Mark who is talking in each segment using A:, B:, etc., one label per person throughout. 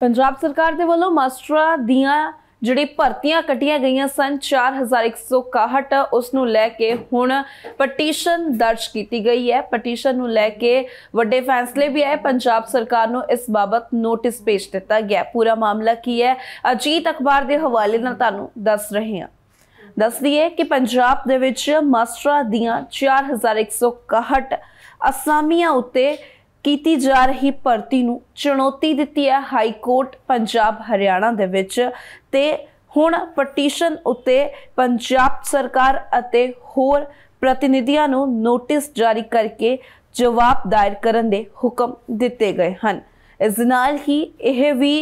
A: ਪੰਜਾਬ ਸਰਕਾਰ ਦੇ ਵੱਲੋਂ ਮਾਸਟਰਾਂ ਦੀਆਂ ਜਿਹੜੇ ਭਰਤੀਆਂ ਕੱਟੀਆਂ ਗਈਆਂ ਸਨ 4161 ਉਸ ਨੂੰ ਲੈ ਕੇ ਹੁਣ ਪਟੀਸ਼ਨ ਦਰਜ ਕੀਤੀ ਗਈ ਹੈ ਪਟੀਸ਼ਨ ਨੂੰ ਲੈ ਕੇ ਵੱਡੇ ਫੈਸਲੇ ਵੀ ਆਏ ਪੰਜਾਬ ਸਰਕਾਰ ਨੂੰ ਇਸ ਬਾਬਤ ਨੋਟਿਸ ਭੇਜ ਦਿੱਤਾ ਗਿਆ ਪੂਰਾ ਮਾਮਲਾ ਕੀ ਹੈ ਅਜੀਤ ਅਖਬਾਰ ਦੇ ਹਵਾਲੇ ਨਾਲ ਤੁਹਾਨੂੰ ਦੱਸ ਰਹੇ ਹਾਂ ਦੱਸ ਦਈਏ ਕਿ ਪੰਜਾਬ ਦੇ ਵਿੱਚ ਮਾਸਟਰਾਂ ਦੀਆਂ 4161 ਅਸਾਮੀਆਂ ਉੱਤੇ ਕੀਤੀ ਜਾ ਰਹੀ ਭਰਤੀ ਨੂੰ ਚੁਣੌਤੀ ਦਿੱਤੀ ਹੈ ਹਾਈ ਕੋਰਟ ਪੰਜਾਬ ਹਰਿਆਣਾ ਦੇ ਵਿੱਚ ਤੇ ਹੁਣ ਪਟੀਸ਼ਨ ਉੱਤੇ ਪੰਜਾਬ ਸਰਕਾਰ ਅਤੇ ਹੋਰ ਪ੍ਰਤੀਨਿਧੀਆਂ ਨੂੰ ਨੋਟਿਸ ਜਾਰੀ ਕਰਕੇ ਜਵਾਬ ਦਾਇਰ ਕਰਨ ਦੇ ਹੁਕਮ ਦਿੱਤੇ ਗਏ ਹਨ ਇਸ ਨਾਲ ਹੀ ਇਹ ਵੀ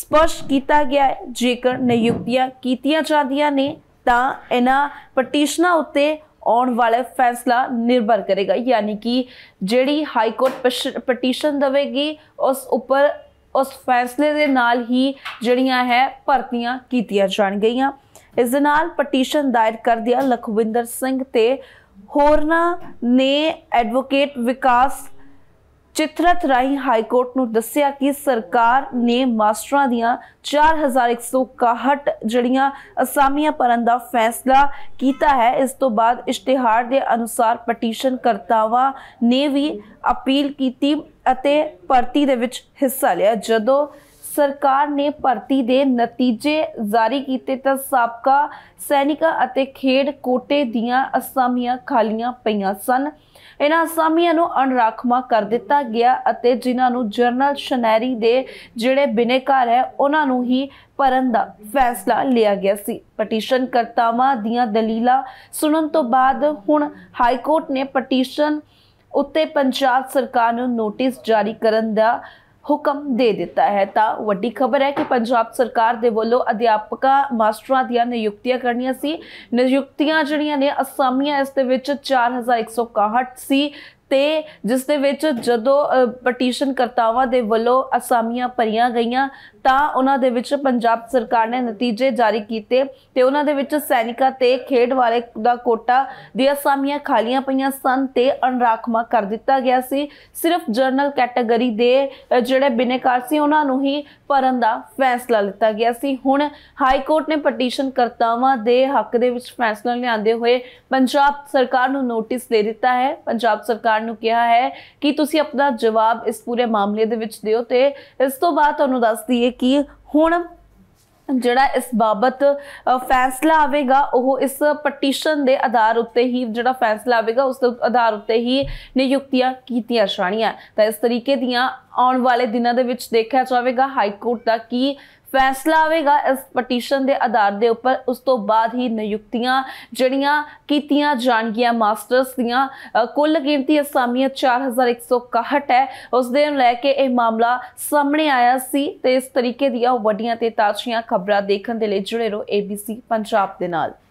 A: ਸਪਸ਼ਟ ਕੀਤਾ ਗਿਆ ਹੈ ਜੇਕਰ ਨਿਯੁਕਤੀਆਂ ਕੀਤੀਆਂ ਜਾਂਦੀਆਂ ਨੇ ਤਾਂ ਇਹਨਾਂ ਪਟੀਸ਼ਨਾਂ ਉੱਤੇ ਆਉਣ ਵਾਲਾ ਫੈਸਲਾ ਨਿਰਭਰ ਕਰੇਗਾ ਯਾਨੀ ਕਿ ਜਿਹੜੀ ਹਾਈ ਕੋਰਟ ਪਟੀਸ਼ਨ ਦੇਵੇਗੀ ਉਸ ਉੱਪਰ ਉਸ ਫੈਸਲੇ ਦੇ ਨਾਲ ਹੀ ਜਿਹੜੀਆਂ ਹੈ ਭਰਤੀਆਂ ਕੀਤੀਆਂ ਜਾਣਗੀਆਂ ਇਸ ਦੇ ਨਾਲ ਪਟੀਸ਼ਨ ਦਾਇਰ ਦਿਆ ਲਖਵਿੰਦਰ ਸਿੰਘ ਤੇ ਹੋਰਨਾ ਨੇ ਐਡਵੋਕੇਟ ਵਿਕਾਸ ਚਿਤਰਤ ਰਾਹੀਂ ਹਾਈ ਕੋਰਟ ਨੂੰ ਦੱਸਿਆ ਕਿ ਸਰਕਾਰ ਨੇ ਮਾਸਟਰਾਂ ਦੀਆਂ 4161 ਜੜੀਆਂ ਅਸਾਮੀਆਂ ਪਰਨ ਦਾ ਫੈਸਲਾ ਕੀਤਾ ਹੈ ਇਸ ਤੋਂ ਬਾਅਦ ਇਸ਼ਤਿਹਾਰ ਦੇ ਅਨੁਸਾਰ ਪਟੀਸ਼ਨ ਕਰਤਾਵਾਂ ਨੇ ਵੀ ਅਪੀਲ ਕੀਤੀ ਅਤੇ ਭਰਤੀ ਦੇ ਵਿੱਚ ਹਿੱਸਾ ਲਿਆ ਜਦੋਂ ਸਰਕਾਰ ਨੇ ਭਰਤੀ ਦੇ ਨਤੀਜੇ ਜਾਰੀ ਕੀਤੇ ਤਾਂ ਸਾਬਕਾ ਸੈਨਿਕਾ ਅਤੇ ਖੇਡ ਕੋਟੇ ਦੀਆਂ ਅਸਾਮੀਆਂ ਖਾਲੀਆਂ ਪਈਆਂ ਸਨ ਇਹਨਾਂ ਅਸਾਮੀਆਂ ਨੂੰ ਅਣਰਾਖਮਾ ਕਰ ਦਿੱਤਾ ਗਿਆ ਅਤੇ ਜਿਨ੍ਹਾਂ ਨੂੰ ਜਰਨਲ ਸ਼ਨੈਰੀ ਦੇ ਜਿਹੜੇ ਬਿਨੇਕਾਰ ਹੈ ਉਹਨਾਂ ਨੂੰ ਹੀ ਭਰਨ ਦਾ ਫੈਸਲਾ ਲਿਆ ਗਿਆ ਸੀ ਪਟੀਸ਼ਨ ਕਰਤਾਵਾਂ ਦੀਆਂ ਦਲੀਲਾਂ ਸੁਣਨ ਤੋਂ ਬਾਅਦ ਹੁਣ ਹਾਈ ਕੋਰਟ ਨੇ ਪਟੀਸ਼ਨ ਉੱਤੇ ਪੰਜਾਬ ਸਰਕਾਰ ਨੂੰ ਨੋਟਿਸ ਜਾਰੀ ਕਰਨ ਦਾ ਹੁਕਮ ਦੇ ਦਿੱਤਾ ਹੈ ਤਾਂ ਵੱਡੀ ਖਬਰ ਹੈ ਕਿ ਪੰਜਾਬ ਸਰਕਾਰ ਦੇ ਵੱਲੋਂ ਅਧਿਆਪਕਾਂ ਮਾਸਟਰਾਂ ਦੀਆਂ ਨਿਯੁਕਤੀਆਂ ਕਰਨੀਆਂ ਸੀ ਨਿਯੁਕਤੀਆਂ ਜਿਹੜੀਆਂ ਨੇ ਅਸਾਮੀਆਂ ਇਸ ਦੇ ਵਿੱਚ 4161 ਸੀ ਤੇ ਜਿਸ ਦੇ ਵਿੱਚ ਜਦੋਂ ਪਟੀਸ਼ਨ ਕਰਤਾਵਾਂ ਦੇ ਵੱਲੋਂ ਅਸਾਮੀਆਂ ਭਰੀਆਂ ਗਈਆਂ ਤਾਂ ਉਹਨਾਂ ਦੇ ਵਿੱਚ ਪੰਜਾਬ ਸਰਕਾਰ ਨੇ ਨਤੀਜੇ ਜਾਰੀ ਕੀਤੇ ਤੇ ਉਹਨਾਂ ਦੇ ਵਿੱਚ ਸੈਨਿਕਾਂ ਤੇ ਖੇਡ ਵਾਲੇ ਦਾ ਕੋਟਾ ਦੀਆਂ ਅਸਾਮੀਆਂ ਖਾਲੀਆਂ ਪਈਆਂ ਸਨ ਤੇ ਅਨਰਾਖਮਾ ਕਰ ਦਿੱਤਾ ਗਿਆ ਸੀ ਸਿਰਫ ਜਰਨਲ ਕੈਟਾਗਰੀ ਦੇ ਜਿਹੜੇ ਬਿਨੇਕਾਰ ਸੀ ਉਹਨਾਂ ਨੂੰ ਹੀ ਭਰਨ ਦਾ ਫੈਸਲਾ ਲਿੱਤਾ ਗਿਆ ਸੀ ਹੁਣ ਹਾਈ ਕੋਰਟ ਨੇ ਪਟੀਸ਼ਨ ਕਰਤਾਵਾਂ ਦੇ ਹੱਕ ਦੇ ਵਿੱਚ ਫੈਸਲਾ ਲਿਆਂਦੇ ਹੋਏ ਪੰਜਾਬ ਸਰਕਾਰ ਨੂੰ ਨੋਟਿਸ ਦੇ ਦਿੱਤਾ ਹੈ ਪੰਜਾਬ ਸਰਕਾਰ ਸਰਕਾਰ ਨੂੰ ਕਿਹਾ ਹੈ ਕਿ ਤੁਸੀਂ ਆਪਣਾ ਜਵਾਬ ਇਸ ਪੂਰੇ ਮਾਮਲੇ ਦੇ ਵਿੱਚ ਦਿਓ ਤੇ ਇਸ ਤੋਂ ਬਾਅਦ ਤੁਹਾਨੂੰ ਦੱਸ ਦਈਏ ਕਿ ਹੁਣ ਜਿਹੜਾ ਇਸ ਬਾਬਤ ਫੈਸਲਾ ਆਵੇਗਾ ਉਹ ਇਸ ਪਟੀਸ਼ਨ ਦੇ ਆਧਾਰ ਉੱਤੇ ਹੀ ਜਿਹੜਾ ਫੈਸਲਾ ਆਵੇਗਾ ਉਸ ਦੇ ਆਧਾਰ ਉੱਤੇ ਹੀ ਨਿਯੁਕਤੀਆਂ ਕੀਤੀਆਂ ਜਾਣੀਆਂ ਤਾਂ ਇਸ ਤਰੀਕੇ ਦੀਆਂ ਆਉਣ ਵਾਲੇ ਦਿਨਾਂ ਦੇ ਵਿੱਚ ਦੇਖਿਆ ਜਾਵੇਗਾ ਹਾਈ ਕੋਰਟ ਦਾ ਕੀ ਫੈਸਲਾ ਆਵੇਗਾ ਇਸ ਪਟੀਸ਼ਨ ਦੇ ਆਧਾਰ ਦੇ ਉੱਪਰ ਉਸ ਤੋਂ ਬਾਅਦ ਹੀ ਨਿਯੁਕਤੀਆਂ ਜਿਹੜੀਆਂ ਕੀਤੀਆਂ ਜਾਣਗੀਆਂ ਮਾਸਟਰਸ ਦੀਆਂ ਕੁੱਲ ਗਿਣਤੀ ਅਸਾਮੀਆਂ 4161 ਹੈ ਉਸ ਦੇ ਨੂੰ ਲੈ ਕੇ ਇਹ ਮਾਮਲਾ ਸਾਹਮਣੇ ਆਇਆ ਸੀ ਤੇ ਇਸ ਤਰੀਕੇ ਦੀਆਂ ਵੱਡੀਆਂ ਤੇ ਤਾਜ਼ੀਆਂ ਖਬਰਾਂ ਦੇਖਣ ਦੇ ਲਈ ਜੁੜੇ ਰਹੋ ABC ਪੰਜਾਬ ਦੇ ਨਾਲ